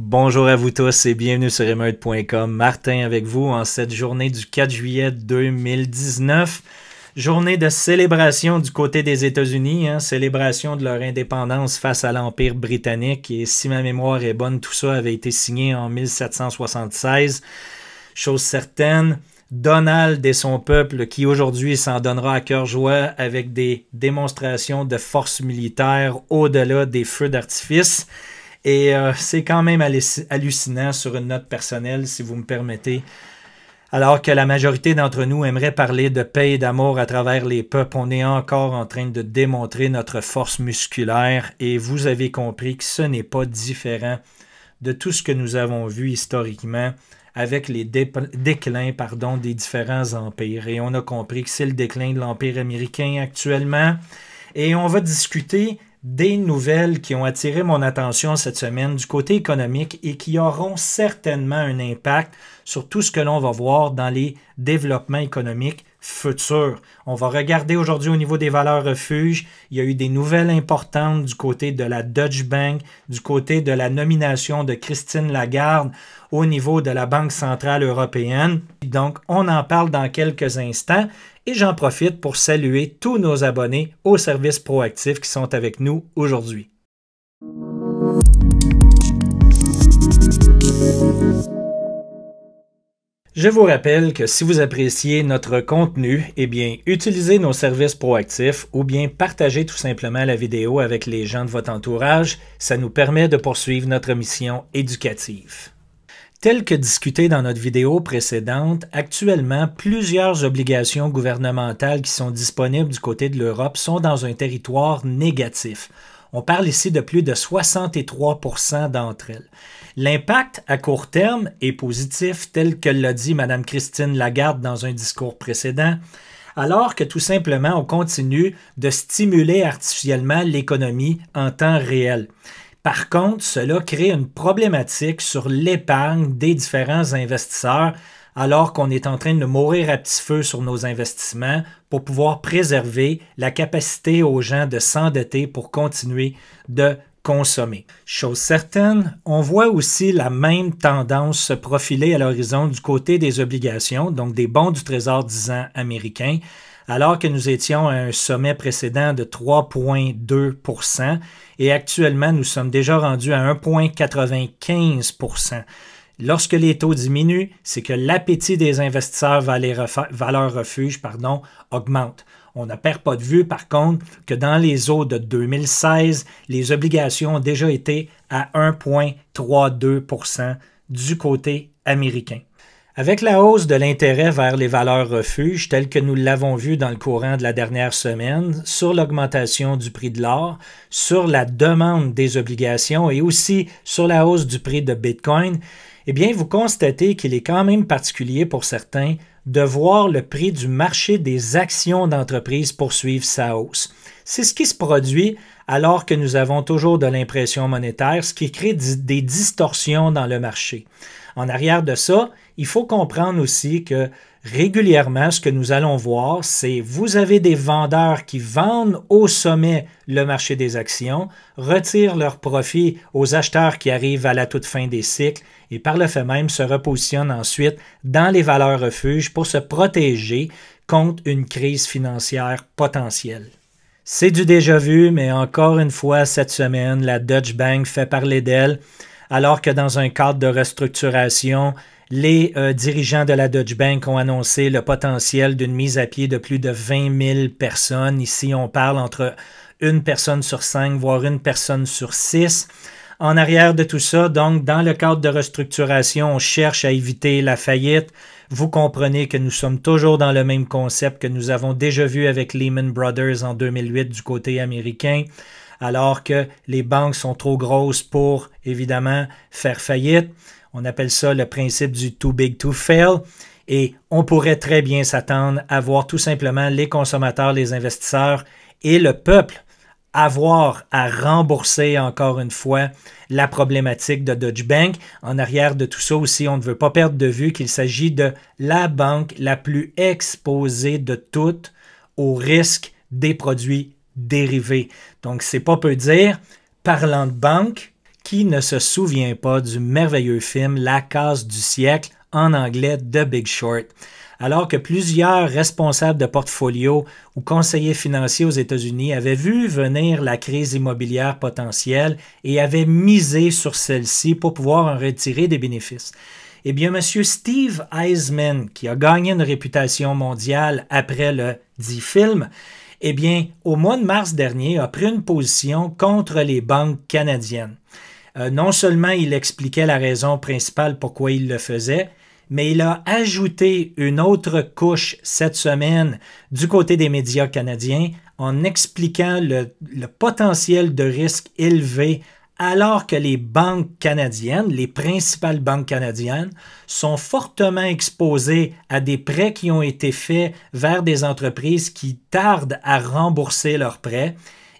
Bonjour à vous tous et bienvenue sur emeute.com. Martin avec vous en cette journée du 4 juillet 2019. Journée de célébration du côté des États-Unis, hein, célébration de leur indépendance face à l'Empire britannique. Et si ma mémoire est bonne, tout ça avait été signé en 1776. Chose certaine, Donald et son peuple qui aujourd'hui s'en donnera à cœur joie avec des démonstrations de force militaire au-delà des feux d'artifice. Et euh, c'est quand même hallucinant sur une note personnelle, si vous me permettez. Alors que la majorité d'entre nous aimerait parler de paix et d'amour à travers les peuples, on est encore en train de démontrer notre force musculaire et vous avez compris que ce n'est pas différent de tout ce que nous avons vu historiquement avec les déclins pardon, des différents empires. Et on a compris que c'est le déclin de l'empire américain actuellement. Et on va discuter des nouvelles qui ont attiré mon attention cette semaine du côté économique et qui auront certainement un impact sur tout ce que l'on va voir dans les développements économiques futur. On va regarder aujourd'hui au niveau des valeurs refuges. Il y a eu des nouvelles importantes du côté de la Deutsche Bank, du côté de la nomination de Christine Lagarde au niveau de la Banque centrale européenne. Donc, on en parle dans quelques instants et j'en profite pour saluer tous nos abonnés au service proactif qui sont avec nous aujourd'hui. Je vous rappelle que si vous appréciez notre contenu, eh bien, utilisez nos services proactifs ou bien partagez tout simplement la vidéo avec les gens de votre entourage. Ça nous permet de poursuivre notre mission éducative. Tel que discuté dans notre vidéo précédente, actuellement, plusieurs obligations gouvernementales qui sont disponibles du côté de l'Europe sont dans un territoire négatif. On parle ici de plus de 63 d'entre elles. L'impact à court terme est positif, tel que l'a dit Mme Christine Lagarde dans un discours précédent, alors que tout simplement on continue de stimuler artificiellement l'économie en temps réel. Par contre, cela crée une problématique sur l'épargne des différents investisseurs alors qu'on est en train de mourir à petit feu sur nos investissements pour pouvoir préserver la capacité aux gens de s'endetter pour continuer de consommer. Chose certaine, on voit aussi la même tendance se profiler à l'horizon du côté des obligations, donc des bons du Trésor 10 ans alors que nous étions à un sommet précédent de 3,2 et actuellement nous sommes déjà rendus à 1,95 Lorsque les taux diminuent, c'est que l'appétit des investisseurs les valeurs refuge pardon, augmente. On ne perd pas de vue, par contre, que dans les eaux de 2016, les obligations ont déjà été à 1,32 du côté américain. Avec la hausse de l'intérêt vers les valeurs refuges, telles que nous l'avons vu dans le courant de la dernière semaine, sur l'augmentation du prix de l'or, sur la demande des obligations et aussi sur la hausse du prix de Bitcoin, eh bien, vous constatez qu'il est quand même particulier pour certains de voir le prix du marché des actions d'entreprise poursuivre sa hausse. C'est ce qui se produit alors que nous avons toujours de l'impression monétaire, ce qui crée des distorsions dans le marché en arrière de ça, il faut comprendre aussi que régulièrement, ce que nous allons voir, c'est vous avez des vendeurs qui vendent au sommet le marché des actions, retirent leurs profits aux acheteurs qui arrivent à la toute fin des cycles et par le fait même se repositionnent ensuite dans les valeurs refuges pour se protéger contre une crise financière potentielle. C'est du déjà vu, mais encore une fois cette semaine, la Deutsche Bank fait parler d'elle alors que dans un cadre de restructuration, les euh, dirigeants de la Deutsche Bank ont annoncé le potentiel d'une mise à pied de plus de 20 000 personnes. Ici, on parle entre une personne sur cinq, voire une personne sur six. En arrière de tout ça, donc, dans le cadre de restructuration, on cherche à éviter la faillite. Vous comprenez que nous sommes toujours dans le même concept que nous avons déjà vu avec Lehman Brothers en 2008 du côté américain alors que les banques sont trop grosses pour, évidemment, faire faillite. On appelle ça le principe du too big to fail. Et on pourrait très bien s'attendre à voir tout simplement les consommateurs, les investisseurs et le peuple avoir à rembourser encore une fois la problématique de Deutsche Bank. En arrière de tout ça aussi, on ne veut pas perdre de vue qu'il s'agit de la banque la plus exposée de toutes au risque des produits dérivés. Donc, c'est pas peu dire, parlant de banque, qui ne se souvient pas du merveilleux film La case du siècle, en anglais The Big Short? Alors que plusieurs responsables de portfolio ou conseillers financiers aux États-Unis avaient vu venir la crise immobilière potentielle et avaient misé sur celle-ci pour pouvoir en retirer des bénéfices. Eh bien, M. Steve Eisman, qui a gagné une réputation mondiale après le dit film, eh bien, au mois de mars dernier, a pris une position contre les banques canadiennes. Euh, non seulement il expliquait la raison principale pourquoi il le faisait, mais il a ajouté une autre couche cette semaine du côté des médias canadiens en expliquant le potentiel de risque élevé alors que les banques canadiennes, les principales banques canadiennes, sont fortement exposées à des prêts qui ont été faits vers des entreprises qui tardent à rembourser leurs prêts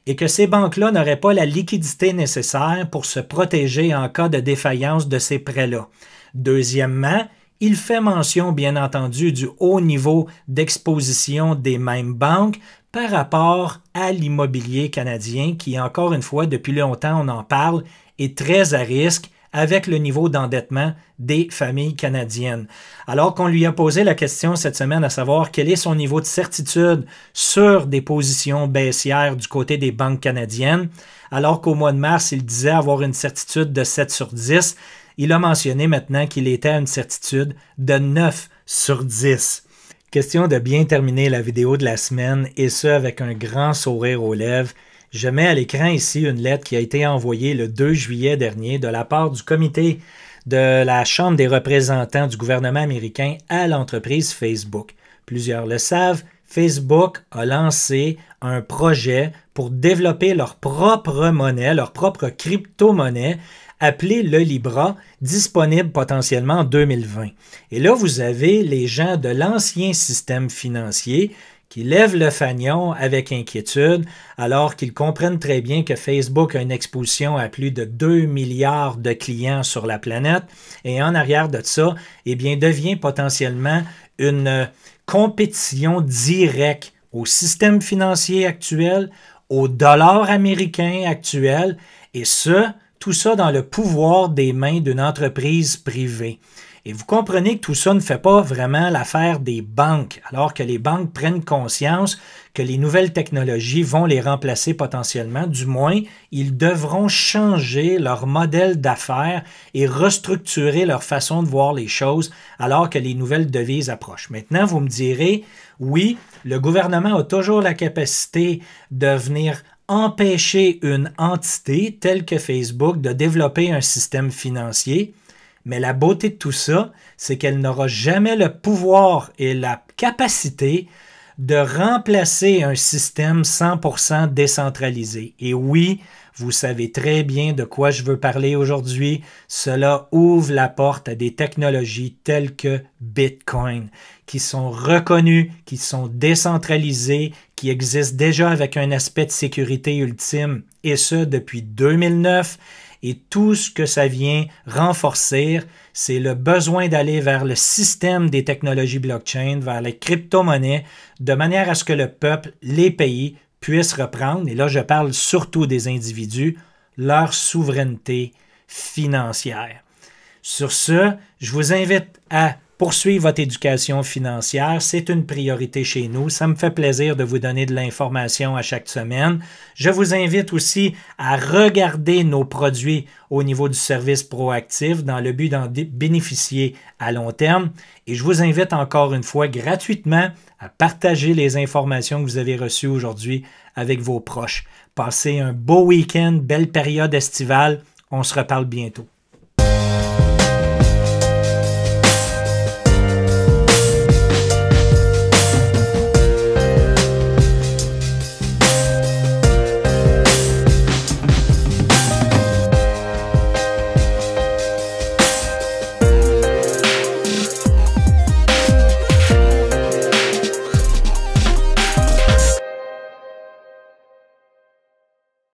et que ces banques-là n'auraient pas la liquidité nécessaire pour se protéger en cas de défaillance de ces prêts-là. Deuxièmement, il fait mention, bien entendu, du haut niveau d'exposition des mêmes banques par rapport à l'immobilier canadien qui, encore une fois, depuis longtemps, on en parle, est très à risque avec le niveau d'endettement des familles canadiennes. Alors qu'on lui a posé la question cette semaine à savoir quel est son niveau de certitude sur des positions baissières du côté des banques canadiennes, alors qu'au mois de mars, il disait avoir une certitude de 7 sur 10, il a mentionné maintenant qu'il était à une certitude de 9 sur 10. Question de bien terminer la vidéo de la semaine et ce avec un grand sourire aux lèvres. Je mets à l'écran ici une lettre qui a été envoyée le 2 juillet dernier de la part du comité de la Chambre des représentants du gouvernement américain à l'entreprise Facebook. Plusieurs le savent, Facebook a lancé un projet pour développer leur propre monnaie, leur propre crypto-monnaie appelée le Libra, disponible potentiellement en 2020. Et là, vous avez les gens de l'ancien système financier qui lèvent le fanion avec inquiétude, alors qu'ils comprennent très bien que Facebook a une exposition à plus de 2 milliards de clients sur la planète, et en arrière de ça, eh bien, devient potentiellement une compétition directe au système financier actuel, au dollar américain actuel, et ce, tout ça dans le pouvoir des mains d'une entreprise privée. Et vous comprenez que tout ça ne fait pas vraiment l'affaire des banques, alors que les banques prennent conscience que les nouvelles technologies vont les remplacer potentiellement, du moins, ils devront changer leur modèle d'affaires et restructurer leur façon de voir les choses alors que les nouvelles devises approchent. Maintenant, vous me direz, oui, le gouvernement a toujours la capacité de venir empêcher une entité telle que Facebook de développer un système financier mais la beauté de tout ça, c'est qu'elle n'aura jamais le pouvoir et la capacité de remplacer un système 100% décentralisé. Et oui, vous savez très bien de quoi je veux parler aujourd'hui. Cela ouvre la porte à des technologies telles que Bitcoin, qui sont reconnues, qui sont décentralisées, qui existent déjà avec un aspect de sécurité ultime, et ce depuis 2009 et tout ce que ça vient renforcer, c'est le besoin d'aller vers le système des technologies blockchain, vers les crypto-monnaies, de manière à ce que le peuple, les pays puissent reprendre, et là je parle surtout des individus, leur souveraineté financière. Sur ce, je vous invite à Poursuivre votre éducation financière, c'est une priorité chez nous. Ça me fait plaisir de vous donner de l'information à chaque semaine. Je vous invite aussi à regarder nos produits au niveau du service proactif dans le but d'en bénéficier à long terme. Et je vous invite encore une fois gratuitement à partager les informations que vous avez reçues aujourd'hui avec vos proches. Passez un beau week-end, belle période estivale. On se reparle bientôt.